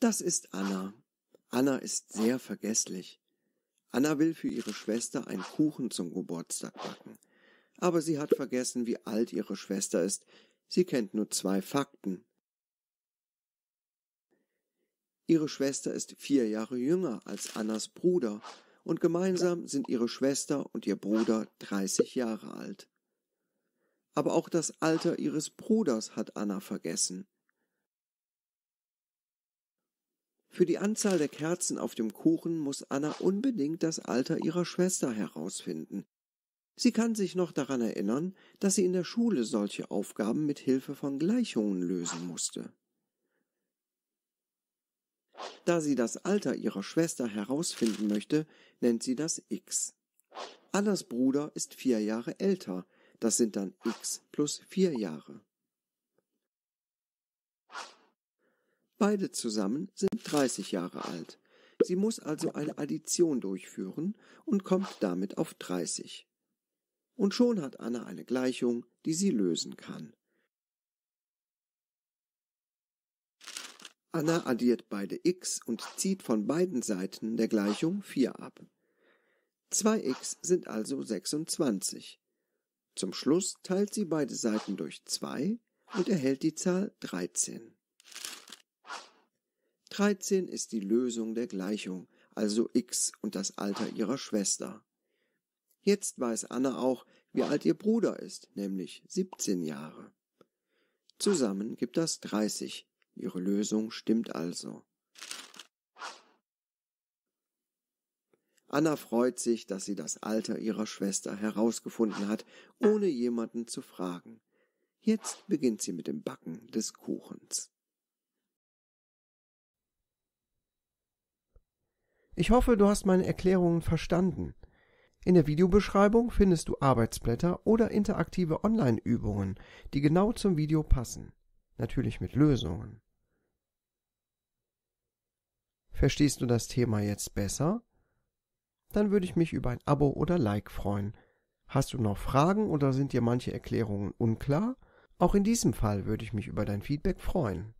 Das ist Anna. Anna ist sehr vergesslich. Anna will für ihre Schwester einen Kuchen zum Geburtstag backen. Aber sie hat vergessen, wie alt ihre Schwester ist. Sie kennt nur zwei Fakten. Ihre Schwester ist vier Jahre jünger als Annas Bruder und gemeinsam sind ihre Schwester und ihr Bruder dreißig Jahre alt. Aber auch das Alter ihres Bruders hat Anna vergessen. Für die Anzahl der Kerzen auf dem Kuchen muss Anna unbedingt das Alter ihrer Schwester herausfinden. Sie kann sich noch daran erinnern, dass sie in der Schule solche Aufgaben mit Hilfe von Gleichungen lösen musste. Da sie das Alter ihrer Schwester herausfinden möchte, nennt sie das X. Annas Bruder ist vier Jahre älter, das sind dann X plus vier Jahre. Beide zusammen sind 30 Jahre alt. Sie muss also eine Addition durchführen und kommt damit auf 30. Und schon hat Anna eine Gleichung, die sie lösen kann. Anna addiert beide x und zieht von beiden Seiten der Gleichung 4 ab. 2x sind also 26. Zum Schluss teilt sie beide Seiten durch 2 und erhält die Zahl 13. 13 ist die Lösung der Gleichung, also x und das Alter ihrer Schwester. Jetzt weiß Anna auch, wie alt ihr Bruder ist, nämlich 17 Jahre. Zusammen gibt das 30. Ihre Lösung stimmt also. Anna freut sich, dass sie das Alter ihrer Schwester herausgefunden hat, ohne jemanden zu fragen. Jetzt beginnt sie mit dem Backen des Kuchens. Ich hoffe, du hast meine Erklärungen verstanden. In der Videobeschreibung findest du Arbeitsblätter oder interaktive Online-Übungen, die genau zum Video passen. Natürlich mit Lösungen. Verstehst du das Thema jetzt besser? Dann würde ich mich über ein Abo oder Like freuen. Hast du noch Fragen oder sind dir manche Erklärungen unklar? Auch in diesem Fall würde ich mich über dein Feedback freuen.